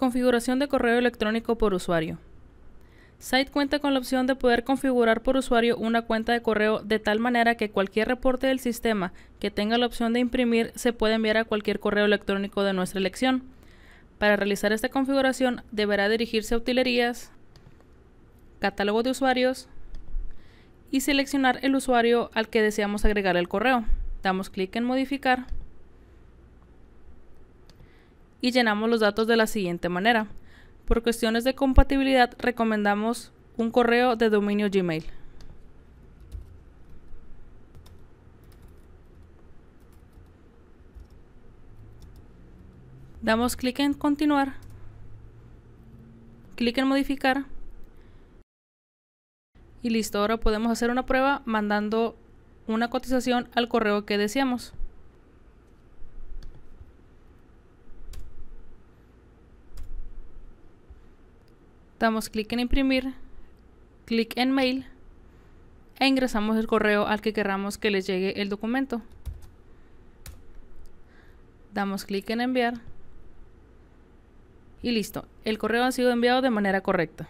Configuración de correo electrónico por usuario. Site cuenta con la opción de poder configurar por usuario una cuenta de correo de tal manera que cualquier reporte del sistema que tenga la opción de imprimir se puede enviar a cualquier correo electrónico de nuestra elección. Para realizar esta configuración deberá dirigirse a utilerías, catálogo de usuarios y seleccionar el usuario al que deseamos agregar el correo. Damos clic en modificar y llenamos los datos de la siguiente manera. Por cuestiones de compatibilidad recomendamos un correo de dominio Gmail. Damos clic en continuar, clic en modificar y listo, ahora podemos hacer una prueba mandando una cotización al correo que deseamos. damos clic en imprimir, clic en mail e ingresamos el correo al que queramos que les llegue el documento. Damos clic en enviar y listo, el correo ha sido enviado de manera correcta.